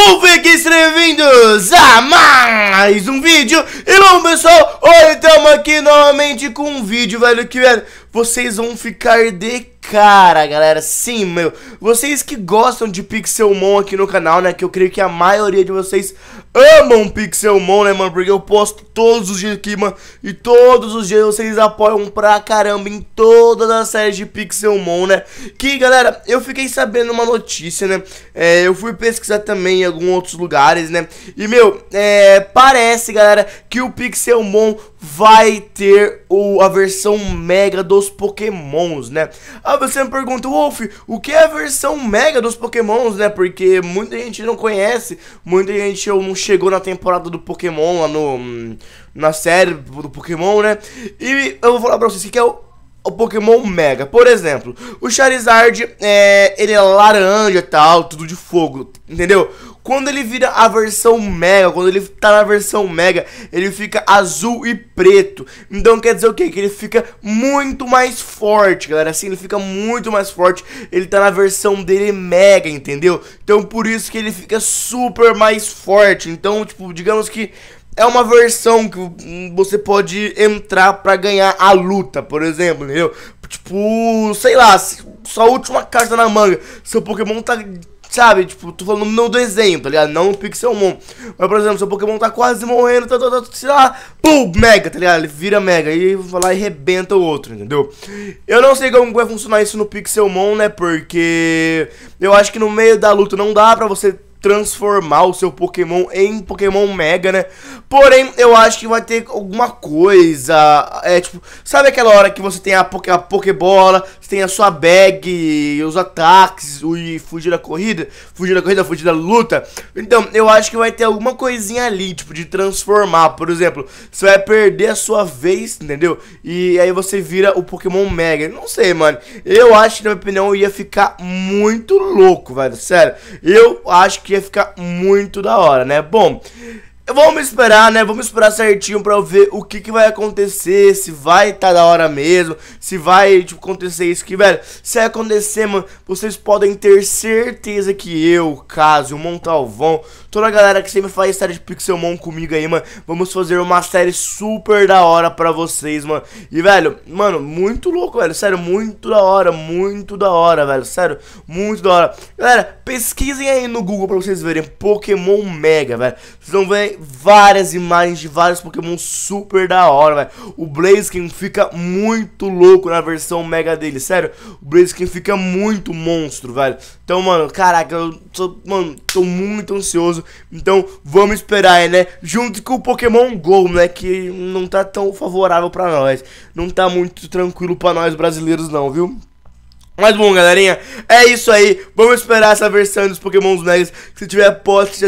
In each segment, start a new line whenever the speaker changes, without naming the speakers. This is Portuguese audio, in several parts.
Ufiques bem-vindos a mais um vídeo E bom pessoal, hoje estamos aqui novamente com um vídeo, velho Que velho, vocês vão ficar de cara, galera Sim, meu, vocês que gostam de Pixelmon aqui no canal, né Que eu creio que a maioria de vocês amam um Pixelmon, né, mano? Porque eu posto todos os dias aqui, mano. E todos os dias vocês apoiam pra caramba em todas as séries de Pixelmon, né? Que, galera, eu fiquei sabendo uma notícia, né? É, eu fui pesquisar também em alguns outros lugares, né? E, meu, é, parece, galera, que o Pixelmon vai ter o, a versão mega dos Pokémons, né? Ah, você me pergunta, Wolf, o que é a versão mega dos Pokémons, né? Porque muita gente não conhece, muita gente eu não chegou na temporada do Pokémon, lá no. Na série do Pokémon, né? E eu vou falar pra vocês que é o o Pokémon Mega. Por exemplo, o Charizard, é, ele é laranja e tal, tudo de fogo, entendeu? Quando ele vira a versão Mega, quando ele tá na versão Mega, ele fica azul e preto. Então quer dizer o quê? Que ele fica muito mais forte, galera. Assim, ele fica muito mais forte. Ele tá na versão dele Mega, entendeu? Então por isso que ele fica super mais forte. Então, tipo, digamos que é uma versão que você pode entrar para ganhar a luta, por exemplo, entendeu? Tipo, sei lá, sua última carta na manga, seu Pokémon tá Sabe, tipo, tô falando não do desenho, tá ligado? Não no Pixelmon. Mas, por exemplo, seu Pokémon tá quase morrendo, tá, tá, tá, tá, sei lá, pum, mega, tá ligado? Ele vira mega e vai lá e rebenta o outro, entendeu? Eu não sei como vai funcionar isso no Pixelmon, né? Porque eu acho que no meio da luta não dá pra você transformar o seu Pokémon em Pokémon Mega, né? Porém, eu acho que vai ter alguma coisa. É tipo, sabe aquela hora que você tem a, poké, a Pokébola, você tem a sua bag, os ataques, o fugir da corrida, fugir da corrida, fugir da luta. Então, eu acho que vai ter alguma coisinha ali, tipo, de transformar. Por exemplo, você vai perder a sua vez, entendeu? E aí você vira o Pokémon Mega. Não sei, mano. Eu acho que, na minha opinião, ia ficar muito louco, velho. Sério. Eu acho que que ia ficar muito da hora, né? Bom, Vamos esperar, né? Vamos esperar certinho pra ver o que, que vai acontecer. Se vai tá da hora mesmo. Se vai, tipo, acontecer isso que, velho. Se acontecer, mano, vocês podem ter certeza que eu, Caso, o Montalvão, toda a galera que sempre faz série de Pixelmon comigo aí, mano. Vamos fazer uma série super da hora pra vocês, mano. E, velho, mano, muito louco, velho. Sério, muito da hora. Muito da hora, velho. Sério, muito da hora. Galera, pesquisem aí no Google pra vocês verem Pokémon Mega, velho. Vocês vão ver várias imagens de vários Pokémon super da hora, velho. O Blaziken fica muito louco na versão Mega dele, sério. O Blaziken fica muito monstro, velho. Então, mano, caraca, eu tô, mano, tô muito ansioso. Então, vamos esperar, né? Junto com o Pokémon GO, né, que não tá tão favorável pra nós. Não tá muito tranquilo pra nós brasileiros não, viu? Mas bom, galerinha, é isso aí. Vamos esperar essa versão dos Pokémons Megas. Se tiver já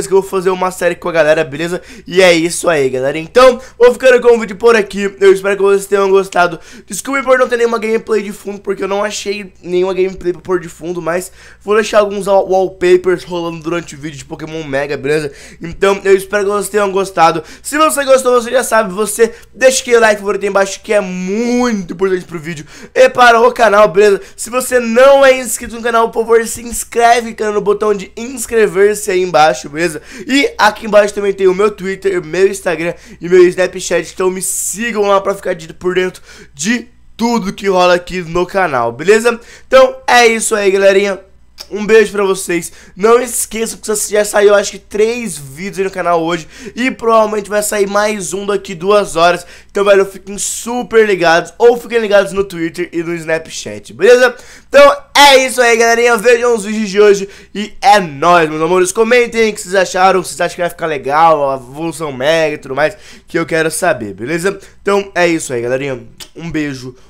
que eu vou fazer uma série com a galera, beleza? E é isso aí, galera. Então, vou ficando com o vídeo por aqui. Eu espero que vocês tenham gostado. Desculpe por não ter nenhuma gameplay de fundo, porque eu não achei nenhuma gameplay pra pôr de fundo, mas vou deixar alguns wallpapers rolando durante o vídeo de Pokémon Mega, beleza? Então, eu espero que vocês tenham gostado. Se você gostou, você já sabe, você deixa aquele like por aí embaixo, que é muito importante pro vídeo e para o canal, beleza? Se você não é inscrito no canal, por favor, se inscreve, cara, no botão de inscrever-se aí embaixo, beleza? E aqui embaixo também tem o meu Twitter, meu Instagram e meu Snapchat, então me sigam lá pra ficar dito por dentro de tudo que rola aqui no canal, beleza? Então é isso aí, galerinha. Um beijo pra vocês. Não esqueça que já saiu, acho que, três vídeos aí no canal hoje. E provavelmente vai sair mais um daqui duas horas. Então, velho, fiquem super ligados. Ou fiquem ligados no Twitter e no Snapchat, beleza? Então, é isso aí, galerinha. Vejam os vídeos de hoje. E é nóis, meus amores. Comentem o que vocês acharam. Se vocês acham que vai ficar legal, a evolução mega e tudo mais. Que eu quero saber, beleza? Então, é isso aí, galerinha. Um beijo.